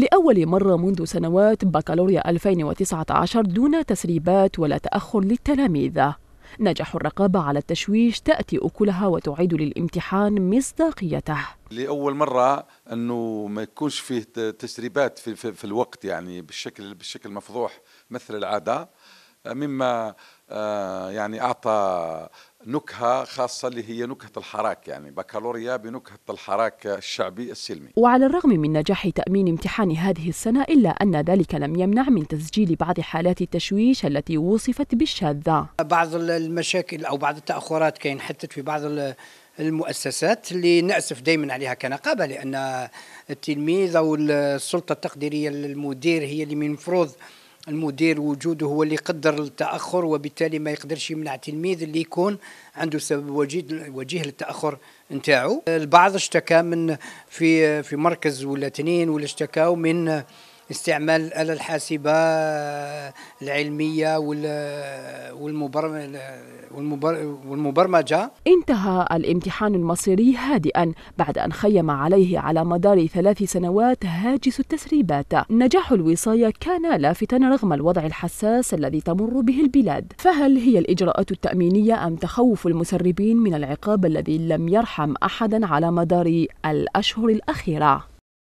لأول مرة منذ سنوات بكالوريا 2019 دون تسريبات ولا تأخر للتلاميذ نجاح الرقابة على التشويش تأتي أكلها وتعيد للامتحان مصداقيته لأول مرة أنه ما يكونش فيه تسريبات في, في, في الوقت يعني بالشكل بالشكل مفضوح مثل العادة مما آه، يعني أعطى نكهة خاصة اللي هي نكهة الحراك يعني بكالوريا بنكهة الحراك الشعبي السلمي وعلى الرغم من نجاح تأمين امتحان هذه السنة إلا أن ذلك لم يمنع من تسجيل بعض حالات التشويش التي وصفت بالشاذة بعض المشاكل أو بعض التأخرات كاين حتى في بعض المؤسسات اللي نأسف دائما عليها كنقابة لأن التلميذ أو السلطة التقديرية للمدير هي اللي من المفروض المدير وجوده هو اللي يقدر التاخر وبالتالي ما يقدرش يمنع تلميذ اللي يكون عنده سبب وجيه وجيه للتاخر نتاعو البعض اشتكى من في في مركز ولا تنين ولا اشتكاو من استعمال الآلة الحاسبة العلمية والمبرمجة انتهى الامتحان المصيري هادئا بعد أن خيم عليه على مدار ثلاث سنوات هاجس التسريبات نجاح الوصاية كان لافتا رغم الوضع الحساس الذي تمر به البلاد فهل هي الإجراءات التأمينية أم تخوف المسربين من العقاب الذي لم يرحم أحدا على مدار الأشهر الأخيرة